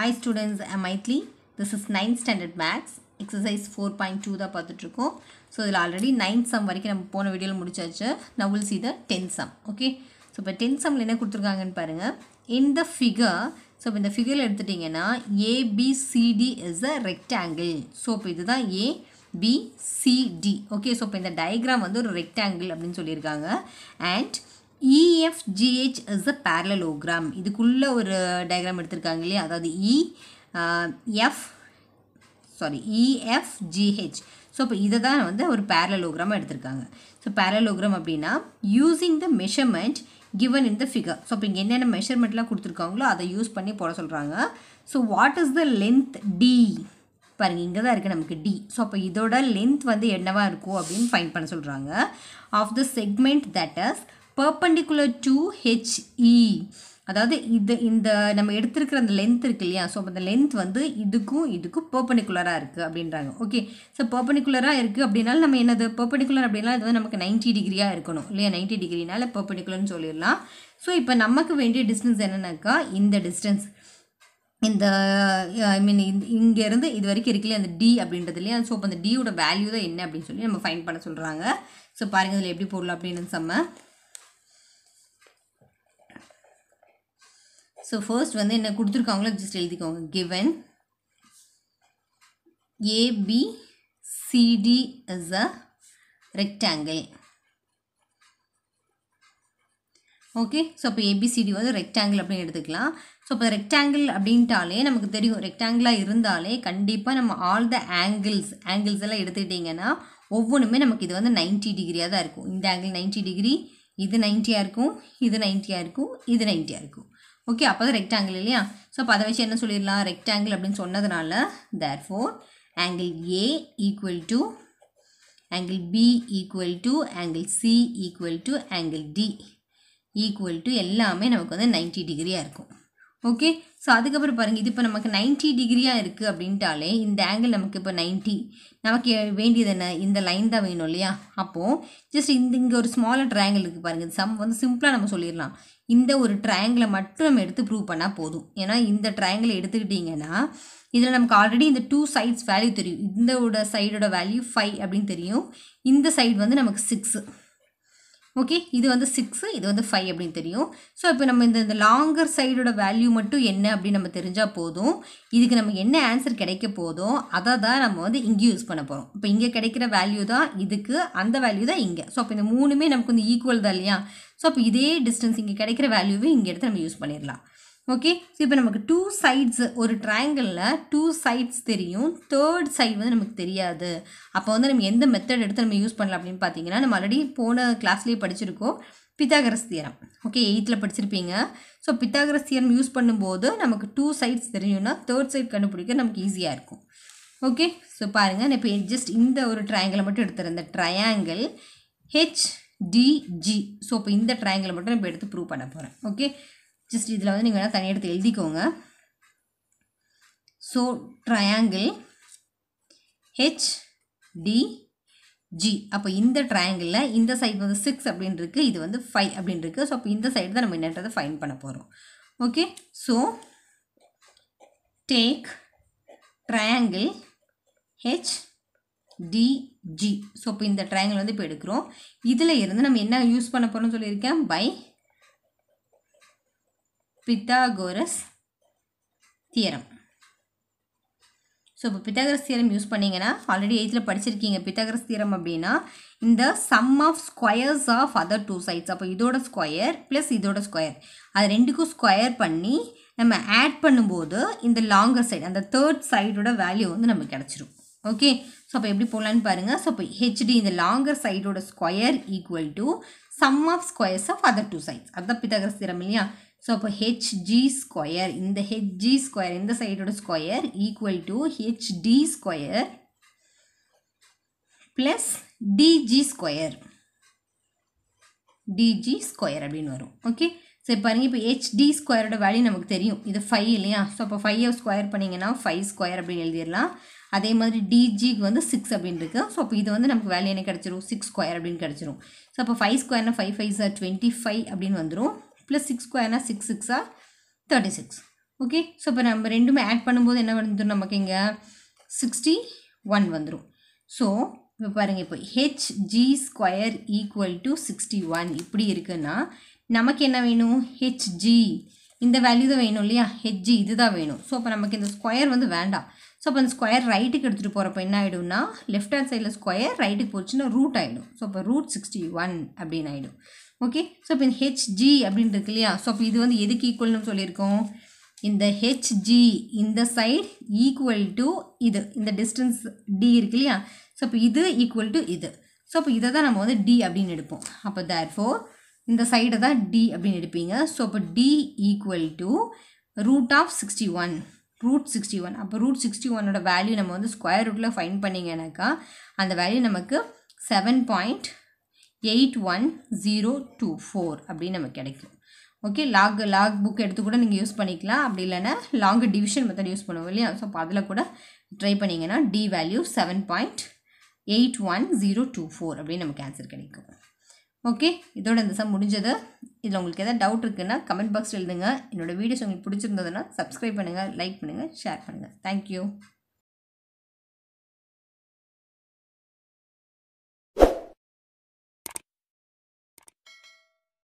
hi students I Maithili this is ninth standard maths exercise four point two தான் பார்த்துட்ருக்கோம் so இதில் already ninth some வரைக்கும் நம்ம போன வீடியோவில் முடிச்சாச்சு now we'll see the tenth sum okay so இப்போ டென்த் சம்மில் என்ன கொடுத்துருக்காங்கன்னு பாருங்கள் இன் த ஃபிகர் ஸோ இப்போ இந்த ஃபிகரில் எடுத்துட்டிங்கன்னா A B C D is a rectangle so இப்போ இதுதான் ஏ பிசிடி ஓகே ஸோ இப்போ இந்த டயக்ராம் வந்து ஒரு ரெக்டாங்கிள் அப்படின்னு சொல்லியிருக்காங்க and E F G H is a parallelogram இதுக்குள்ளே ஒரு டயக்ராம் எடுத்திருக்காங்க இல்லையா அதாவது E e, F sorry E F G H so e இப்போ இதை தான் வந்து ஒரு பேரலோகிராமாக எடுத்திருக்காங்க ஸோ பேரலோகிராம் அப்படின்னா using the measurement given in the figure so இப்போ இங்கே என்னென்ன மெஷர்மெண்ட்லாம் கொடுத்துருக்காங்களோ அதை யூஸ் பண்ணி போட சொல்கிறாங்க so what is the length D பாருங்க இங்கே தான் இருக்குது நமக்கு டி ஸோ அப்போ இதோட லென்த் வந்து என்னவாக இருக்கும் அப்படின்னு ஃபைன் பண்ண சொல்கிறாங்க of the segment that as perpendicular to H E அதாவது இது இந்த நம்ம எடுத்திருக்கிற அந்த லென்த் இருக்கு இல்லையா ஸோ அந்த லென்த் வந்து இதுக்கும் இதுக்கும் பர்பனிகுலராக இருக்குது அப்படின்றாங்க ஓகே ஸோ பர்பனிகுலராக இருக்குது அப்படின்னாலும் நம்ம என்னது பர்பனிகுலர் அப்படின்னா இது வந்து நமக்கு நைன்ட்டி டிகிரியாக இருக்கணும் இல்லையா நைன்ட்டி டிகிரினால பர்பனிகுலர்னு சொல்லிடலாம் ஸோ இப்போ நமக்கு வேண்டிய டிஸ்டன்ஸ் என்னென்னாக்கா இந்த டிஸ்டன்ஸ் இந்த ஐ மீன் இங்கேருந்து இது வரைக்கும் இருக்குல்லையே அந்த டி அப்படின்றது இல்லையா ஸோ அப்போ அந்த டியோட வேல்யூ தான் என்ன அப்படின்னு சொல்லி நம்ம ஃபைன் பண்ண சொல்கிறாங்க ஸோ பாருங்கள் இதில் எப்படி போடலாம் அப்படின்னு செம்ம ஸோ ஃபர்ஸ்ட் வந்து என்ன கொடுத்துருக்காங்களோ ஜஸ்ட் எழுதிக்கோங்க given A B C D C D is a rectangle okay so அப்போ ஏபிசிடி வந்து ரெக்டாங்கிள் அப்படின்னு எடுத்துக்கலாம் ஸோ இப்போ ரெக்டாங்கிள் அப்படின்ட்டாலே நமக்கு தெரியும் ரெக்டாங்கிளாக இருந்தாலே கண்டிப்பாக நம்ம ஆல் த ஆங்கிள்ஸ் ஆங்கிள்ஸ் எல்லாம் எடுத்துக்கிட்டிங்கன்னா ஒவ்வொன்றுமே நமக்கு இது வந்து நைன்ட்டி டிகிரியாக தான் இருக்கும் இந்த ஆங்கிள் நைன்ட்டி டிகிரி இது நைன்ட்டியாக இருக்கும் இது நைன்ட்டியாக இருக்கும் இது நைன்ட்டியாக இருக்கும் ஓகே அப்போ தான் ரெக்டாங்கிள் இல்லையா ஸோ அப்போ அதை வச்சு என்ன சொல்லிடலாம் ரெக்டாங்கிள் அப்படின்னு சொன்னதுனால therefore angle A equal to angle B equal to angle C equal to angle D equal to எல்லாமே நமக்கு வந்து நைன்டி டிகிரியாக இருக்கும் ஓகே ஸோ அதுக்கப்புறம் பாருங்கள் இது இப்போ நமக்கு நைன்ட்டி டிகிரியாக இருக்குது அப்படின்ட்டாலே இந்த ஆங்கிள் நமக்கு இப்போ நைன்ட்டி நமக்கு வேண்டியது என்ன இந்த லைன் தான் வேணும் இல்லையா அப்போது ஜஸ்ட் இந்த இங்கே ஒரு ஸ்மாலர் ட்ரையாங்கிள் இருக்குது பாருங்கள் சம் வந்து சிம்பிளாக நம்ம சொல்லிடலாம் இந்த ஒரு ட்ரையாங்கிளை மட்டும் நம்ம எடுத்து ப்ரூவ் பண்ணால் போதும் ஏன்னா இந்த ட்ரையாங்கிளை எடுத்துக்கிட்டிங்கன்னா இதில் நமக்கு ஆல்ரெடி இந்த டூ சைட்ஸ் வேல்யூ தெரியும் இந்த சைடோட வேல்யூ ஃபைவ் அப்படின்னு தெரியும் இந்த சைடு வந்து நமக்கு சிக்ஸு ஓகே இது வந்து சிக்ஸு இது வந்து ஃபைவ் அப்படின்னு தெரியும் ஸோ இப்போ நம்ம இந்த இந்த லாங்கர் சைடோட வேல்யூ மட்டும் என்ன அப்படின்னு நம்ம தெரிஞ்சால் போதும் இதுக்கு நமக்கு என்ன ஆன்சர் கிடைக்க போதும் அதை தான் நம்ம வந்து இங்கே யூஸ் பண்ண போகிறோம் இப்போ இங்கே கிடைக்கிற வேல்யூ தான் இதுக்கு அந்த வேல்யூ தான் இங்கே ஸோ அப்போ இந்த மூணுமே நமக்கு வந்து ஈக்குவல் தான் இல்லையா ஸோ அப்போ இதே டிஸ்டன்ஸ் இங்கே கிடைக்கிற வேல்யூவே இங்கே எடுத்து நம்ம யூஸ் பண்ணிடலாம் ஓகே ஸோ இப்போ நமக்கு டூ சைட்ஸ் ஒரு ட்ரையாங்கிளில் டூ சைட்ஸ் தெரியும் தேர்ட் சைட் வந்து நமக்கு தெரியாது அப்போ வந்து நம்ம எந்த மெத்தட் எடுத்து நம்ம யூஸ் பண்ணலாம் அப்படின்னு பார்த்தீங்கன்னா நம்ம ஆல்ரெடி போன கிளாஸ்லேயே படிச்சிருக்கோம் பித்தாகரஸ் தியரம் ஓகே எயித்தில் படிச்சிருப்பீங்க ஸோ பித்தாகரஸ் தியரம் யூஸ் பண்ணும்போது நமக்கு டூ சைட்ஸ் தெரியும்னா தேர்ட் சைட் கண்டுபிடிக்க நமக்கு ஈஸியாக இருக்கும் ஓகே ஸோ பாருங்கள் நான் இப்போ ஜஸ்ட் இந்த ஒரு ட்ரையாங்கிளை மட்டும் எடுத்துருந்தேன் ட்ரையாங்கிள் ஹெச் டிஜி ஸோ இப்போ இந்த ட்ரையாங்கிளை மட்டும் நம்ம எடுத்து ப்ரூவ் பண்ண போகிறேன் ஓகே ஜஸ்ட் இதில் வந்து நீங்கள் வேணால் தனியாக எடுத்து எழுதிக்கோங்க so triangle H D G அப்போ இந்த ட்ரையாங்கிளில் இந்த சைடு வந்து சிக்ஸ் அப்படின்னு இருக்குது இது வந்து ஃபைவ் அப்படின்னு இருக்குது ஸோ அப்போ இந்த சைடு தான் நம்ம என்னன்றதை ஃபைன் பண்ண போகிறோம் okay so take triangle H D G so இப்போ இந்த ட்ரையாங்கிள் வந்து இப்போ எடுக்கிறோம் இதில் இருந்து நம்ம என்ன யூஸ் பண்ண போகிறோம்னு சொல்லியிருக்கேன் பை பித்தாகோரஸ் தியரம் ஸோ இப்போ பித்தாகரஸ் தியரம் யூஸ் பண்ணிங்கன்னா ஆல்ரெடி எயித்தில் படிச்சிருக்கீங்க பித்தாகரஸ் தியரம் அப்படின்னா இந்த sum of squares of other two sides அப்போ இதோட ஸ்கொயர் ப்ளஸ் இதோட ஸ்கொயர் அது ரெண்டுக்கும் ஸ்கொயர் பண்ணி நம்ம ஆட் பண்ணும்போது இந்த லாங்கர் சைடு அந்த தேர்ட் சைடோட வேல்யூ வந்து நமக்கு கிடச்சிரும் ஓகே ஸோ அப்போ எப்படி போடலான்னு பாருங்கள் ஸோ இப்போ ஹெச்டி இந்த லாங்கர் சைடோட square equal to sum of squares of other two sides அதுதான் பித்தாகரஸ் தீரம் இல்லையா ஸோ அப்போ ஹெச்ஜி ஸ்கொயர் இந்த ஹெச்ஜி ஸ்கொயர் இந்த சைடோட square equal to H D square plus D G square D G square அப்படின்னு வரும் ஓகே சரி பாருங்கள் இப்போ ஹெச்டி ஸ்கொயரோட வேல்யூ நமக்கு தெரியும் இது ஃபைவ் இல்லையா ஸோ அப்போ ஃபைவ் ஸ்கொயர் பண்ணிங்கன்னா ஃபைவ் ஸ்கொயர் அப்படின்னு எழுதிடலாம் அதே மாதிரி டிஜிக்கு வந்து சிக்ஸ் அப்படின்னு இருக்குது ஸோ அப்போ இது வந்து நமக்கு வேல்யூ என்ன கிடச்சிரும் சிக்ஸ் ஸ்கொயர் அப்படின்னு கிடச்சிரும் ஸோ அப்போ ஃபைவ் ஸ்கொயர்னா ஃபைவ் ஃபைவ் சார் டுவெண்ட்டி ஃபைவ் அப்படின்னு வந்துடும் ப்ளஸ் சிக்ஸ் ஸ்கொயர்னா சிக்ஸ் சிக்ஸா தேர்ட்டி சிக்ஸ் ஓகே ஸோ இப்போ நம்ம ரெண்டுமே ஆட் பண்ணும்போது என்ன வந்துடும் நமக்கு இங்கே சிக்ஸ்டி ஒன் வந்துடும் ஸோ இப்போ பாருங்கள் இப்போ H G square equal to sixty one இப்படி இருக்குன்னா நமக்கு என்ன வேணும் ஹெச்ஜி இந்த வேல்யூ தான் வேணும் இல்லையா ஹெச்ஜி இது தான் வேணும் ஸோ இப்போ நமக்கு இந்த ஸ்கொயர் வந்து வேண்டாம் ஸோ அப்போ அந்த ஸ்கொயர் ரைட்டுக்கு எடுத்துகிட்டு போகிறப்ப என்ன ஆகிடும்னா லெஃப்ட் ஹேண்ட் சைடில் ஸ்கொயர் ரைட்டுக்கு போச்சுன்னா ரூட் ஆகிடும் ஸோ அப்போ ரூட் சிக்ஸ்டி ஒன் அப்படின்னு ஆகிடும் ஓகே ஸோ இப்போ இந்த ஹெச்ஜி அப்படின்னு இருக்கு இல்லையா ஸோ அப்போ இது வந்து எதுக்கு ஈக்குவல்னு சொல்லியிருக்கோம் இந்த ஹெச்ஜி இந்த சைடு ஈக்குவல் டு இது இந்த டிஸ்டன்ஸ் டி இருக்கு இல்லையா ஸோ அப்போ இது ஈக்குவல் டு இது ஸோ அப்போ இதை தான் நம்ம வந்து டி அப்படின்னு எடுப்போம் அப்போ தேர் ஃபோர் இந்த சைடை தான் டி அப்படின்னு எடுப்பீங்க ஸோ அப்போ T equal to root of sixty one root sixty one அப்போ ரூட் சிக்ஸ்டி ஒன்னோட வேல்யூ நம்ம வந்து ஸ்கொயர் ரூட்டில் ஃபைன் பண்ணிங்கனாக்கா அந்த வேல்யூ நமக்கு seven point eight one zero two four அப்படின்னு நமக்கு கிடைக்கும் ஓகே லாக் லாக் புக் எடுத்து கூட நீங்கள் யூஸ் பண்ணிக்கலாம் அப்படி இல்லைன்னா லாங் டிவிஷன் மெத்தட் யூஸ் பண்ணுவோம் இல்லையா ஸோ அப்போ அதில் கூட ட்ரை பண்ணிங்கன்னா D value seven point eight one zero two four அப்படின்னு நமக்கு ஆன்சர் கிடைக்கும் ஓகே இதோட இந்த சம் முடிஞ்சது இதில் உங்களுக்கு எதாவது டவுட் இருக்குன்னா கமெண்ட் பாக்ஸில் எழுதுங்க என்னோடய வீடியோஸ் உங்களுக்கு பிடிச்சிருந்ததுன்னா சப்ஸ்கிரைப் பண்ணுங்கள் லைக் பண்ணுங்கள் ஷேர் பண்ணுங்கள் தேங்க்யூ